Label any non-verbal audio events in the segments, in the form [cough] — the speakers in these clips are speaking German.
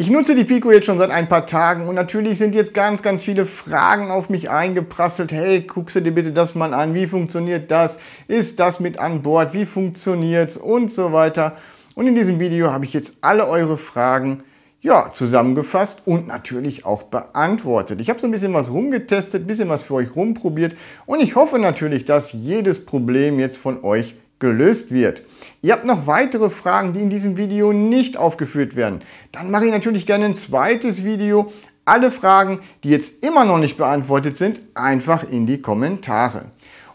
Ich nutze die Pico jetzt schon seit ein paar Tagen und natürlich sind jetzt ganz, ganz viele Fragen auf mich eingeprasselt. Hey, guckst du dir bitte das mal an? Wie funktioniert das? Ist das mit an Bord? Wie funktioniert's? Und so weiter. Und in diesem Video habe ich jetzt alle eure Fragen ja, zusammengefasst und natürlich auch beantwortet. Ich habe so ein bisschen was rumgetestet, ein bisschen was für euch rumprobiert und ich hoffe natürlich, dass jedes Problem jetzt von euch gelöst wird. Ihr habt noch weitere Fragen, die in diesem Video nicht aufgeführt werden. Dann mache ich natürlich gerne ein zweites Video. Alle Fragen, die jetzt immer noch nicht beantwortet sind, einfach in die Kommentare.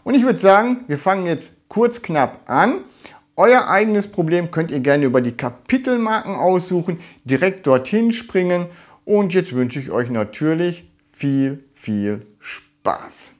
Und ich würde sagen, wir fangen jetzt kurz knapp an. Euer eigenes Problem könnt ihr gerne über die Kapitelmarken aussuchen, direkt dorthin springen. Und jetzt wünsche ich euch natürlich viel, viel Spaß.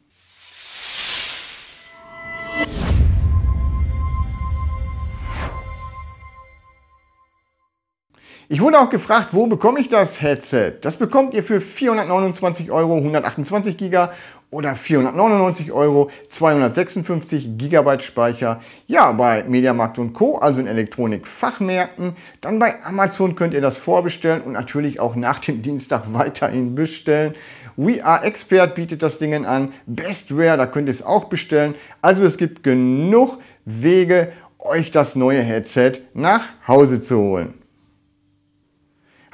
Ich wurde auch gefragt, wo bekomme ich das Headset? Das bekommt ihr für 429 Euro 128 Giga oder 499 Euro 256 GB Speicher. Ja, bei Mediamarkt und Co., also in Elektronikfachmärkten. Dann bei Amazon könnt ihr das vorbestellen und natürlich auch nach dem Dienstag [laughs] weiterhin bestellen. We Are Expert bietet das Ding an. Bestware, da könnt ihr es auch bestellen. Also es gibt genug Wege, euch das neue Headset nach Hause zu holen.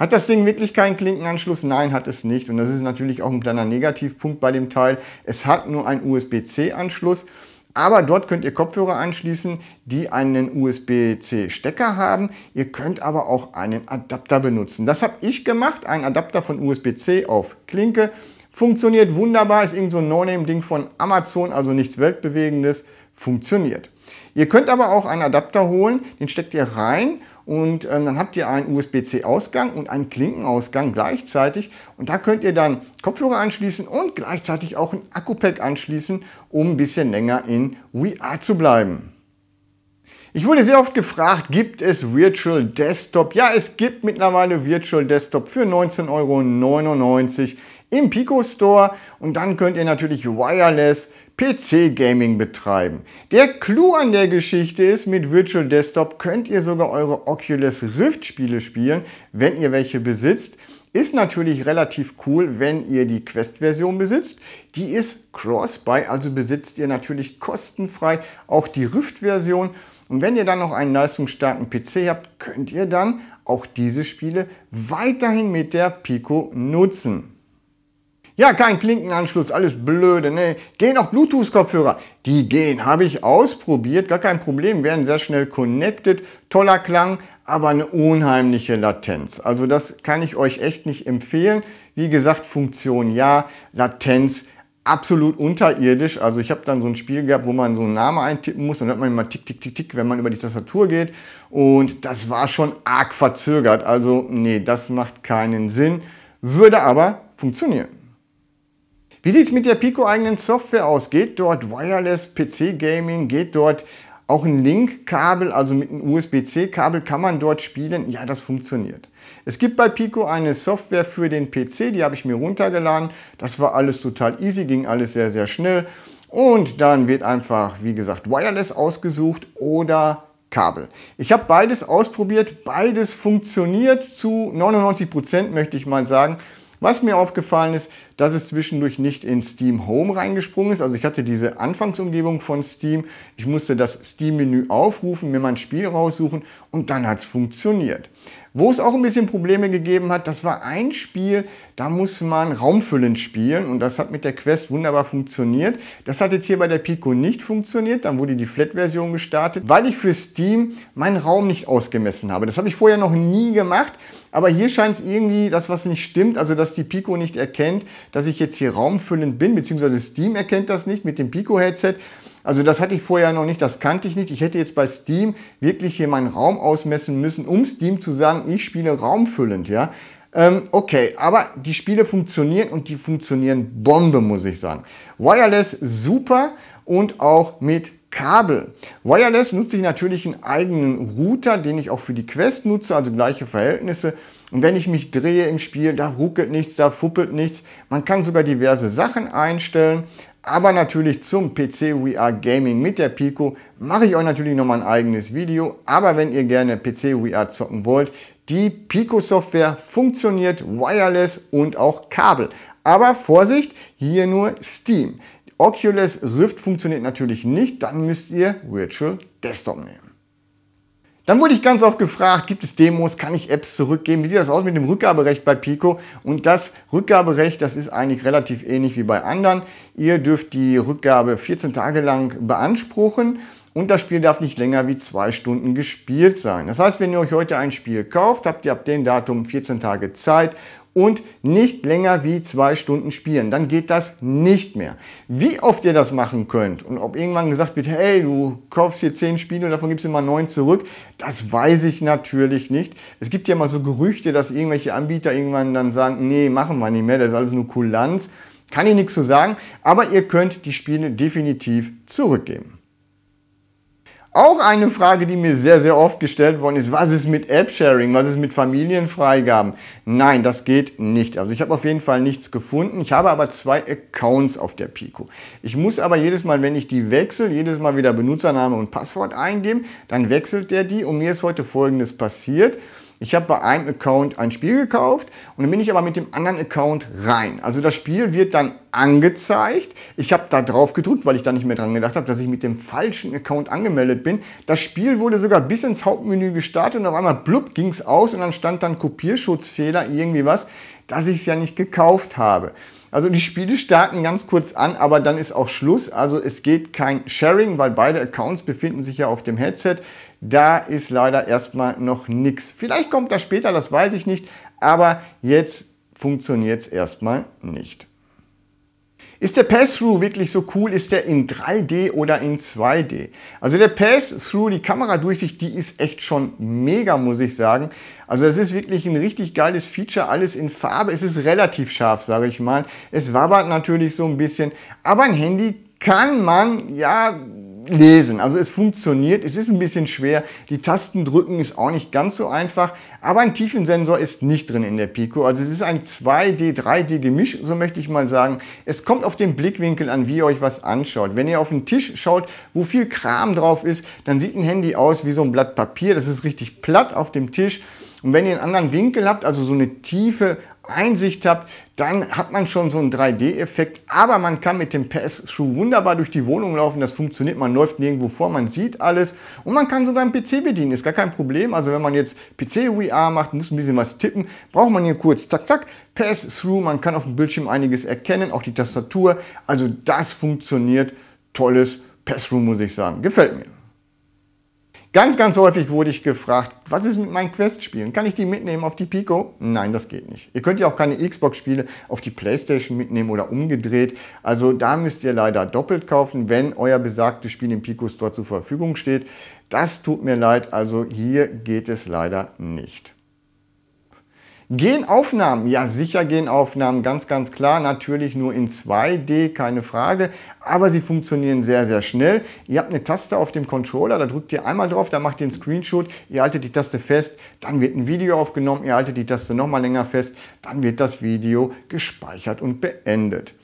Hat das Ding wirklich keinen Klinkenanschluss? Nein, hat es nicht. Und das ist natürlich auch ein kleiner Negativpunkt bei dem Teil. Es hat nur einen USB-C-Anschluss. Aber dort könnt ihr Kopfhörer anschließen, die einen USB-C-Stecker haben. Ihr könnt aber auch einen Adapter benutzen. Das habe ich gemacht, einen Adapter von USB-C auf Klinke. Funktioniert wunderbar, ist irgend so ein No-Name-Ding von Amazon, also nichts Weltbewegendes funktioniert. Ihr könnt aber auch einen Adapter holen, den steckt ihr rein und ähm, dann habt ihr einen USB-C-Ausgang und einen Klinkenausgang gleichzeitig und da könnt ihr dann Kopfhörer anschließen und gleichzeitig auch ein Akku-Pack anschließen, um ein bisschen länger in VR zu bleiben. Ich wurde sehr oft gefragt, gibt es Virtual Desktop? Ja, es gibt mittlerweile Virtual Desktop für 19,99 Euro im Pico Store und dann könnt ihr natürlich Wireless PC Gaming betreiben. Der Clou an der Geschichte ist, mit Virtual Desktop könnt ihr sogar eure Oculus Rift Spiele spielen, wenn ihr welche besitzt. Ist natürlich relativ cool, wenn ihr die Quest-Version besitzt. Die ist Cross-Buy, also besitzt ihr natürlich kostenfrei auch die Rift-Version und wenn ihr dann noch einen leistungsstarken PC habt, könnt ihr dann auch diese Spiele weiterhin mit der Pico nutzen. Ja, kein Klinkenanschluss, alles blöde, ne? Gehen auch Bluetooth-Kopfhörer. Die gehen, habe ich ausprobiert, gar kein Problem, werden sehr schnell connected, toller Klang, aber eine unheimliche Latenz. Also das kann ich euch echt nicht empfehlen. Wie gesagt, Funktion ja, Latenz absolut unterirdisch. Also ich habe dann so ein Spiel gehabt, wo man so einen Namen eintippen muss dann hört man immer tick, tick, tick, tick, wenn man über die Tastatur geht. Und das war schon arg verzögert. Also nee, das macht keinen Sinn, würde aber funktionieren. Wie sieht es mit der Pico eigenen Software aus? Geht dort Wireless PC Gaming? Geht dort auch ein Link-Kabel, also mit einem USB-C-Kabel, kann man dort spielen. Ja, das funktioniert. Es gibt bei Pico eine Software für den PC, die habe ich mir runtergeladen. Das war alles total easy, ging alles sehr, sehr schnell. Und dann wird einfach, wie gesagt, Wireless ausgesucht oder Kabel. Ich habe beides ausprobiert, beides funktioniert zu 99% Prozent möchte ich mal sagen. Was mir aufgefallen ist, dass es zwischendurch nicht in Steam Home reingesprungen ist. Also ich hatte diese Anfangsumgebung von Steam. Ich musste das Steam-Menü aufrufen, mir mein Spiel raussuchen und dann hat es funktioniert. Wo es auch ein bisschen Probleme gegeben hat, das war ein Spiel, da muss man raumfüllend spielen und das hat mit der Quest wunderbar funktioniert. Das hat jetzt hier bei der Pico nicht funktioniert, dann wurde die Flat-Version gestartet, weil ich für Steam meinen Raum nicht ausgemessen habe. Das habe ich vorher noch nie gemacht, aber hier scheint es irgendwie, dass was nicht stimmt, also dass die Pico nicht erkennt, dass ich jetzt hier raumfüllend bin, beziehungsweise Steam erkennt das nicht mit dem Pico-Headset. Also das hatte ich vorher noch nicht, das kannte ich nicht. Ich hätte jetzt bei Steam wirklich hier meinen Raum ausmessen müssen, um Steam zu sagen, ich spiele raumfüllend, ja. Ähm, okay, aber die Spiele funktionieren und die funktionieren Bombe, muss ich sagen. Wireless super und auch mit Kabel. Wireless nutze ich natürlich einen eigenen Router, den ich auch für die Quest nutze, also gleiche Verhältnisse. Und wenn ich mich drehe im Spiel, da ruckelt nichts, da fuppelt nichts. Man kann sogar diverse Sachen einstellen. Aber natürlich zum PC VR Gaming mit der Pico mache ich euch natürlich nochmal ein eigenes Video. Aber wenn ihr gerne PC VR zocken wollt, die Pico Software funktioniert wireless und auch Kabel. Aber Vorsicht, hier nur Steam. Oculus Rift funktioniert natürlich nicht, dann müsst ihr Virtual Desktop nehmen. Dann wurde ich ganz oft gefragt, gibt es Demos, kann ich Apps zurückgeben? Wie sieht das aus mit dem Rückgaberecht bei Pico? Und das Rückgaberecht, das ist eigentlich relativ ähnlich wie bei anderen. Ihr dürft die Rückgabe 14 Tage lang beanspruchen und das Spiel darf nicht länger wie zwei Stunden gespielt sein. Das heißt, wenn ihr euch heute ein Spiel kauft, habt ihr ab dem Datum 14 Tage Zeit, und nicht länger wie zwei Stunden spielen. Dann geht das nicht mehr. Wie oft ihr das machen könnt und ob irgendwann gesagt wird, hey, du kaufst hier zehn Spiele und davon gibst du immer neun zurück, das weiß ich natürlich nicht. Es gibt ja mal so Gerüchte, dass irgendwelche Anbieter irgendwann dann sagen, nee, machen wir nicht mehr, das ist alles nur Kulanz. Kann ich nichts zu sagen, aber ihr könnt die Spiele definitiv zurückgeben. Auch eine Frage, die mir sehr, sehr oft gestellt worden ist, was ist mit App-Sharing, was ist mit Familienfreigaben? Nein, das geht nicht. Also ich habe auf jeden Fall nichts gefunden. Ich habe aber zwei Accounts auf der Pico. Ich muss aber jedes Mal, wenn ich die wechsle, jedes Mal wieder Benutzername und Passwort eingeben, dann wechselt der die und mir ist heute folgendes passiert. Ich habe bei einem Account ein Spiel gekauft und dann bin ich aber mit dem anderen Account rein. Also das Spiel wird dann angezeigt. Ich habe da drauf gedrückt, weil ich da nicht mehr dran gedacht habe, dass ich mit dem falschen Account angemeldet bin. Das Spiel wurde sogar bis ins Hauptmenü gestartet und auf einmal blub ging es aus und dann stand dann Kopierschutzfehler, irgendwie was, dass ich es ja nicht gekauft habe. Also die Spiele starten ganz kurz an, aber dann ist auch Schluss. Also es geht kein Sharing, weil beide Accounts befinden sich ja auf dem Headset. Da ist leider erstmal noch nichts. Vielleicht kommt das später, das weiß ich nicht, aber jetzt funktioniert es erstmal nicht. Ist der Pass-Through wirklich so cool? Ist der in 3D oder in 2D? Also der Pass-Through, die Kameradurchsicht, die ist echt schon mega, muss ich sagen. Also das ist wirklich ein richtig geiles Feature, alles in Farbe. Es ist relativ scharf, sage ich mal. Es wabert natürlich so ein bisschen, aber ein Handy kann man ja lesen. Also es funktioniert, es ist ein bisschen schwer, die Tasten drücken ist auch nicht ganz so einfach, aber ein Tiefensensor ist nicht drin in der Pico. Also es ist ein 2D, 3D Gemisch, so möchte ich mal sagen. Es kommt auf den Blickwinkel an, wie ihr euch was anschaut. Wenn ihr auf den Tisch schaut, wo viel Kram drauf ist, dann sieht ein Handy aus wie so ein Blatt Papier, das ist richtig platt auf dem Tisch. Und wenn ihr einen anderen Winkel habt, also so eine tiefe Einsicht habt, dann hat man schon so einen 3D-Effekt. Aber man kann mit dem Pass-Through wunderbar durch die Wohnung laufen. Das funktioniert. Man läuft nirgendwo vor, man sieht alles. Und man kann sogar einen PC bedienen. Ist gar kein Problem. Also wenn man jetzt PC-VR macht, muss ein bisschen was tippen, braucht man hier kurz, zack, zack, pass through Man kann auf dem Bildschirm einiges erkennen, auch die Tastatur. Also das funktioniert. Tolles pass through muss ich sagen. Gefällt mir. Ganz, ganz häufig wurde ich gefragt, was ist mit meinen Quest-Spielen? Kann ich die mitnehmen auf die Pico? Nein, das geht nicht. Ihr könnt ja auch keine Xbox-Spiele auf die Playstation mitnehmen oder umgedreht. Also da müsst ihr leider doppelt kaufen, wenn euer besagtes Spiel im Pico Store zur Verfügung steht. Das tut mir leid, also hier geht es leider nicht. Gehen Aufnahmen? Ja, sicher gehen Aufnahmen, ganz, ganz klar. Natürlich nur in 2D, keine Frage. Aber sie funktionieren sehr, sehr schnell. Ihr habt eine Taste auf dem Controller, da drückt ihr einmal drauf, da macht ihr einen Screenshot, ihr haltet die Taste fest, dann wird ein Video aufgenommen, ihr haltet die Taste nochmal länger fest, dann wird das Video gespeichert und beendet.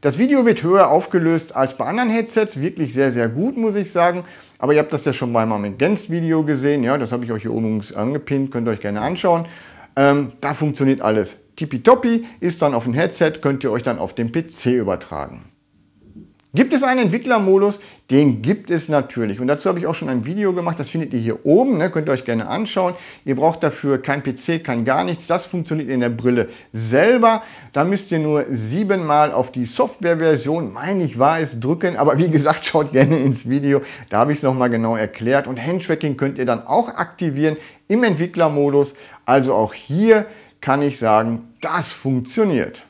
Das Video wird höher aufgelöst als bei anderen Headsets, wirklich sehr, sehr gut, muss ich sagen. Aber ihr habt das ja schon beim Moment Gänst Video gesehen, ja, das habe ich euch hier oben angepinnt, könnt ihr euch gerne anschauen. Ähm, da funktioniert alles. Tippitoppi ist dann auf dem Headset, könnt ihr euch dann auf den PC übertragen. Gibt es einen Entwicklermodus? Den gibt es natürlich. Und dazu habe ich auch schon ein Video gemacht, das findet ihr hier oben, ne? könnt ihr euch gerne anschauen. Ihr braucht dafür kein PC, kein gar nichts. Das funktioniert in der Brille selber. Da müsst ihr nur siebenmal auf die Softwareversion, meine ich war es, drücken. Aber wie gesagt, [laughs] schaut gerne ins Video, da habe ich es nochmal genau erklärt. Und Handtracking könnt ihr dann auch aktivieren im Entwicklermodus. Also auch hier kann ich sagen, das funktioniert.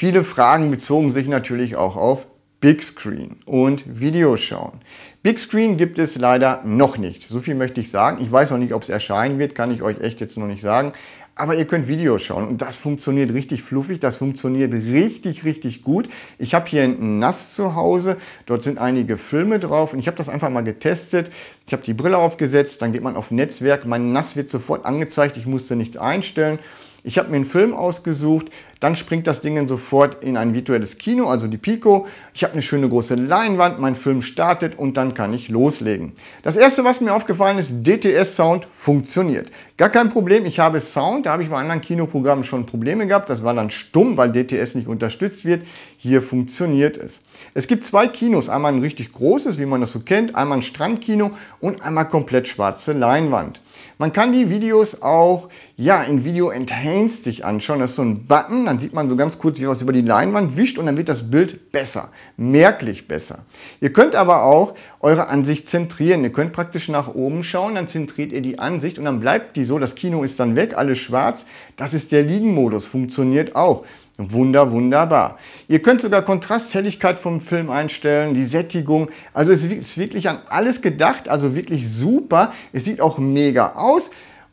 Viele Fragen bezogen sich natürlich auch auf Big Screen und Videoschauen. Big Screen gibt es leider noch nicht. So viel möchte ich sagen. Ich weiß noch nicht, ob es erscheinen wird, kann ich euch echt jetzt noch nicht sagen. Aber ihr könnt Videos schauen und das funktioniert richtig fluffig, das funktioniert richtig, richtig gut. Ich habe hier ein Nass zu Hause, dort sind einige Filme drauf und ich habe das einfach mal getestet. Ich habe die Brille aufgesetzt, dann geht man auf Netzwerk, mein Nass wird sofort angezeigt, ich musste nichts einstellen ich habe mir einen Film ausgesucht, dann springt das Ding sofort in ein virtuelles Kino, also die Pico. Ich habe eine schöne große Leinwand, mein Film startet und dann kann ich loslegen. Das erste, was mir aufgefallen ist, DTS-Sound funktioniert. Gar kein Problem, ich habe Sound, da habe ich bei anderen Kinoprogrammen schon Probleme gehabt, das war dann stumm, weil DTS nicht unterstützt wird. Hier funktioniert es. Es gibt zwei Kinos, einmal ein richtig großes, wie man das so kennt, einmal ein Strandkino und einmal komplett schwarze Leinwand. Man kann die Videos auch, ja, in Video Enhanced sich anschauen. Das ist so ein Button, dann sieht man so ganz kurz, wie was über die Leinwand wischt und dann wird das Bild besser, merklich besser. Ihr könnt aber auch eure Ansicht zentrieren. Ihr könnt praktisch nach oben schauen, dann zentriert ihr die Ansicht und dann bleibt die so. Das Kino ist dann weg, alles schwarz. Das ist der Liegenmodus, funktioniert auch. Wunder, wunderbar. Ihr könnt sogar Kontrasthelligkeit vom Film einstellen, die Sättigung. Also es ist wirklich an alles gedacht, also wirklich super. Es sieht auch mega aus.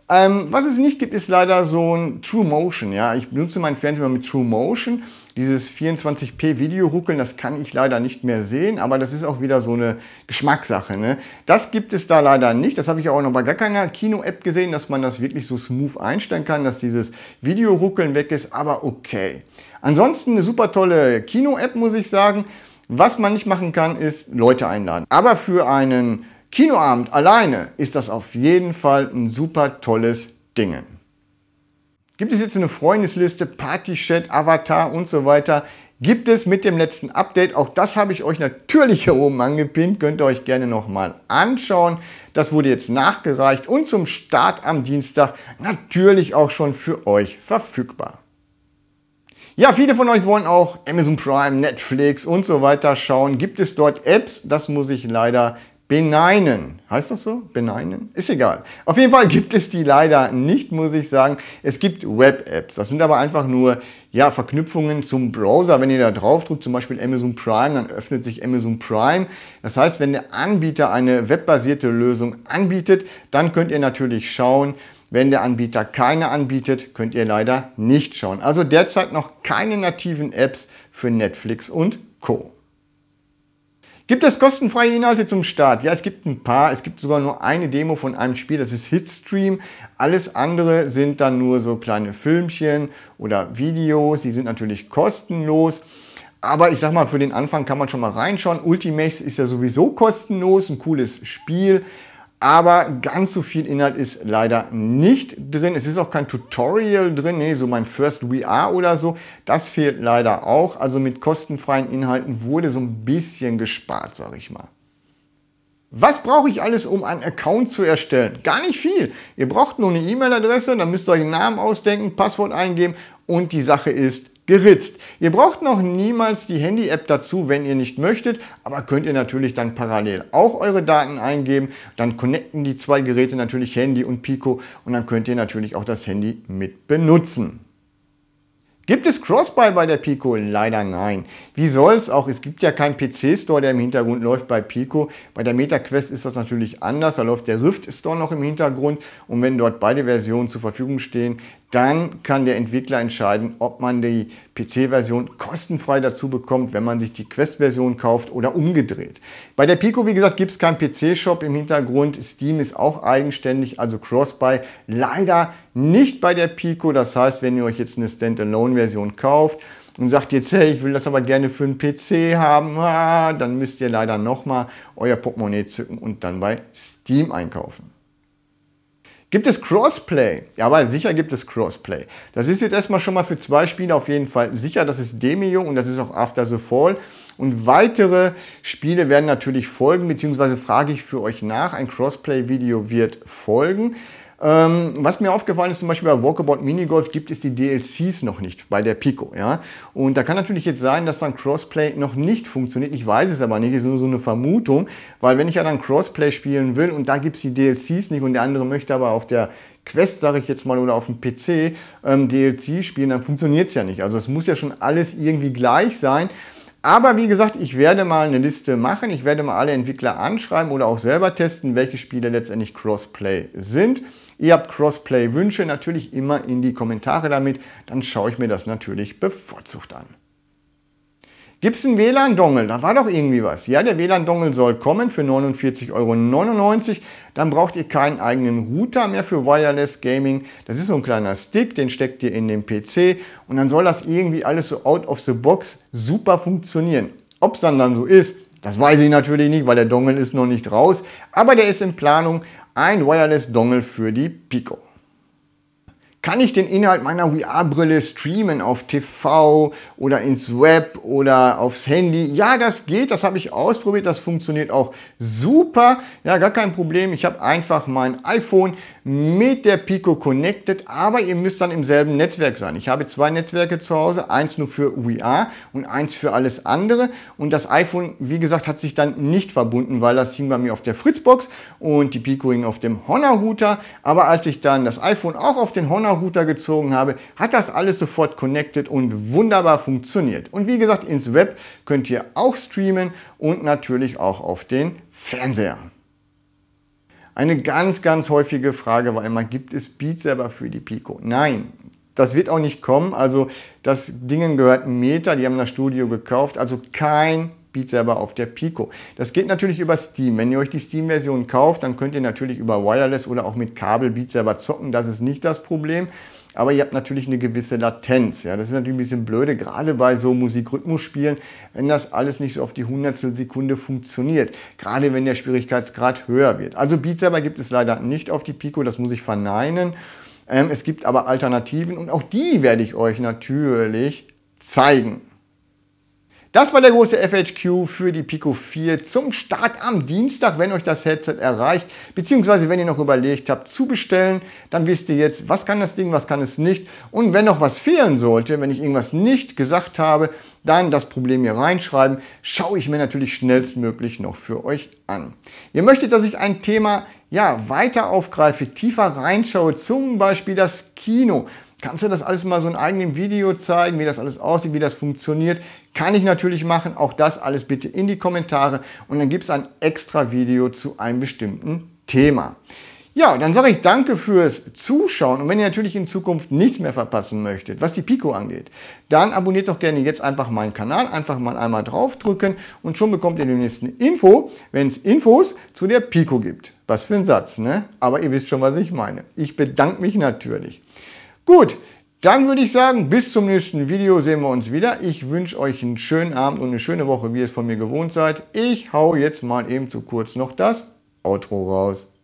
Ähm, was es nicht gibt, ist leider so ein True Motion. Ja? Ich benutze meinen Fernseher mit True Motion. Dieses 24p Video ruckeln, das kann ich leider nicht mehr sehen, aber das ist auch wieder so eine Geschmackssache. Ne? Das gibt es da leider nicht. Das habe ich auch noch bei gar keiner Kino-App gesehen, dass man das wirklich so smooth einstellen kann, dass dieses Video ruckeln weg ist, aber okay. Ansonsten eine super tolle Kino-App, muss ich sagen. Was man nicht machen kann, ist Leute einladen. Aber für einen Kinoabend alleine ist das auf jeden Fall ein super tolles Ding. Gibt es jetzt eine Freundesliste, Partychat, Avatar und so weiter? Gibt es mit dem letzten Update, auch das habe ich euch natürlich hier oben angepinnt, könnt ihr euch gerne nochmal anschauen. Das wurde jetzt nachgereicht und zum Start am Dienstag natürlich auch schon für euch verfügbar. Ja, viele von euch wollen auch Amazon Prime, Netflix und so weiter schauen. Gibt es dort Apps? Das muss ich leider beneinen. Heißt das so? Beneinen? Ist egal. Auf jeden Fall gibt es die leider nicht, muss ich sagen. Es gibt Web-Apps. Das sind aber einfach nur ja, Verknüpfungen zum Browser. Wenn ihr da drauf drückt, zum Beispiel Amazon Prime, dann öffnet sich Amazon Prime. Das heißt, wenn der Anbieter eine webbasierte Lösung anbietet, dann könnt ihr natürlich schauen, wenn der Anbieter keine anbietet, könnt ihr leider nicht schauen. Also derzeit noch keine nativen Apps für Netflix und Co. Gibt es kostenfreie Inhalte zum Start? Ja, es gibt ein paar. Es gibt sogar nur eine Demo von einem Spiel, das ist Hitstream. Alles andere sind dann nur so kleine Filmchen oder Videos. Die sind natürlich kostenlos. Aber ich sag mal, für den Anfang kann man schon mal reinschauen. Ultimax ist ja sowieso kostenlos, ein cooles Spiel aber ganz so viel Inhalt ist leider nicht drin. Es ist auch kein Tutorial drin, nee, so mein First VR oder so. Das fehlt leider auch. Also mit kostenfreien Inhalten wurde so ein bisschen gespart, sag ich mal. Was brauche ich alles, um einen Account zu erstellen? Gar nicht viel. Ihr braucht nur eine E-Mail-Adresse, dann müsst ihr euch einen Namen ausdenken, Passwort eingeben und die Sache ist geritzt. Ihr braucht noch niemals die Handy-App dazu, wenn ihr nicht möchtet, aber könnt ihr natürlich dann parallel auch eure Daten eingeben. Dann connecten die zwei Geräte natürlich Handy und Pico und dann könnt ihr natürlich auch das Handy mit benutzen. Gibt es Crossbuy bei der Pico? Leider nein. Wie soll's auch? Es gibt ja keinen PC-Store, der im Hintergrund läuft bei Pico. Bei der MetaQuest ist das natürlich anders. Da läuft der Rift-Store noch im Hintergrund. Und wenn dort beide Versionen zur Verfügung stehen, dann kann der Entwickler entscheiden, ob man die PC-Version kostenfrei dazu bekommt, wenn man sich die Quest-Version kauft oder umgedreht. Bei der Pico, wie gesagt, gibt es keinen PC-Shop im Hintergrund. Steam ist auch eigenständig, also Cross-Buy. Leider nicht bei der Pico. Das heißt, wenn ihr euch jetzt eine Standalone-Version kauft, und sagt jetzt, hey, ich will das aber gerne für einen PC haben, ah, dann müsst ihr leider nochmal euer Portemonnaie zücken und dann bei Steam einkaufen. Gibt es Crossplay? Ja, aber sicher gibt es Crossplay. Das ist jetzt erstmal schon mal für zwei Spiele auf jeden Fall sicher. Das ist Demio und das ist auch After the Fall. Und weitere Spiele werden natürlich folgen, beziehungsweise frage ich für euch nach. Ein Crossplay-Video wird folgen. Ähm, was mir aufgefallen ist, zum Beispiel bei Walkabout Minigolf gibt es die DLCs noch nicht bei der Pico. Ja? Und da kann natürlich jetzt sein, dass dann Crossplay noch nicht funktioniert. Ich weiß es aber nicht, ist nur so eine Vermutung, weil wenn ich ja dann Crossplay spielen will und da gibt es die DLCs nicht und der andere möchte aber auf der Quest, sage ich jetzt mal, oder auf dem PC ähm, DLC spielen, dann funktioniert es ja nicht. Also es muss ja schon alles irgendwie gleich sein. Aber wie gesagt, ich werde mal eine Liste machen. Ich werde mal alle Entwickler anschreiben oder auch selber testen, welche Spiele letztendlich Crossplay sind. Ihr habt Crossplay-Wünsche natürlich immer in die Kommentare damit. Dann schaue ich mir das natürlich bevorzugt an. Gibt es einen WLAN-Dongle? Da war doch irgendwie was. Ja, der WLAN-Dongle soll kommen für 49,99 Euro. Dann braucht ihr keinen eigenen Router mehr für Wireless Gaming. Das ist so ein kleiner Stick, den steckt ihr in den PC. Und dann soll das irgendwie alles so out of the box super funktionieren. Ob es dann, dann so ist, das weiß ich natürlich nicht, weil der Dongle ist noch nicht raus. Aber der ist in Planung. Ein Wireless-Dongle für die Pico. Kann ich den Inhalt meiner VR-Brille streamen auf TV oder ins Web oder aufs Handy? Ja, das geht, das habe ich ausprobiert, das funktioniert auch super. Ja, gar kein Problem. Ich habe einfach mein iPhone mit der Pico Connected, aber ihr müsst dann im selben Netzwerk sein. Ich habe zwei Netzwerke zu Hause, eins nur für UIA und eins für alles andere. Und das iPhone, wie gesagt, hat sich dann nicht verbunden, weil das hing bei mir auf der Fritzbox und die Pico hing auf dem Honor Router. Aber als ich dann das iPhone auch auf den Honor Router gezogen habe, hat das alles sofort connected und wunderbar funktioniert. Und wie gesagt, ins Web könnt ihr auch streamen und natürlich auch auf den Fernseher. Eine ganz, ganz häufige Frage war immer, gibt es Beat selber für die Pico? Nein, das wird auch nicht kommen. Also das Ding gehört Meta, die haben das Studio gekauft, also kein Beat Saber auf der Pico. Das geht natürlich über Steam. Wenn ihr euch die Steam-Version kauft, dann könnt ihr natürlich über Wireless oder auch mit Kabel Beat Saber zocken. Das ist nicht das Problem aber ihr habt natürlich eine gewisse Latenz. Ja, das ist natürlich ein bisschen blöde, gerade bei so Musikrhythmusspielen, wenn das alles nicht so auf die Hundertstel Sekunde funktioniert, gerade wenn der Schwierigkeitsgrad höher wird. Also Beat Saber gibt es leider nicht auf die Pico, das muss ich verneinen. Ähm, es gibt aber Alternativen und auch die werde ich euch natürlich zeigen. Das war der große FHQ für die Pico 4 zum Start am Dienstag, wenn euch das Headset erreicht, beziehungsweise wenn ihr noch überlegt habt zu bestellen, dann wisst ihr jetzt, was kann das Ding, was kann es nicht. Und wenn noch was fehlen sollte, wenn ich irgendwas nicht gesagt habe, dann das Problem hier reinschreiben, schaue ich mir natürlich schnellstmöglich noch für euch an. Ihr möchtet, dass ich ein Thema ja, weiter aufgreife, tiefer reinschaue, zum Beispiel das Kino. Kannst du das alles mal so in eigenem Video zeigen, wie das alles aussieht, wie das funktioniert? Kann ich natürlich machen. Auch das alles bitte in die Kommentare und dann gibt es ein extra Video zu einem bestimmten Thema. Ja, dann sage ich danke fürs Zuschauen und wenn ihr natürlich in Zukunft nichts mehr verpassen möchtet, was die Pico angeht, dann abonniert doch gerne jetzt einfach meinen Kanal, einfach mal einmal draufdrücken und schon bekommt ihr demnächst eine Info, wenn es Infos zu der Pico gibt. Was für ein Satz, ne? Aber ihr wisst schon, was ich meine. Ich bedanke mich natürlich. Gut, dann würde ich sagen, bis zum nächsten Video sehen wir uns wieder. Ich wünsche euch einen schönen Abend und eine schöne Woche, wie ihr es von mir gewohnt seid. Ich hau jetzt mal eben zu kurz noch das Outro raus.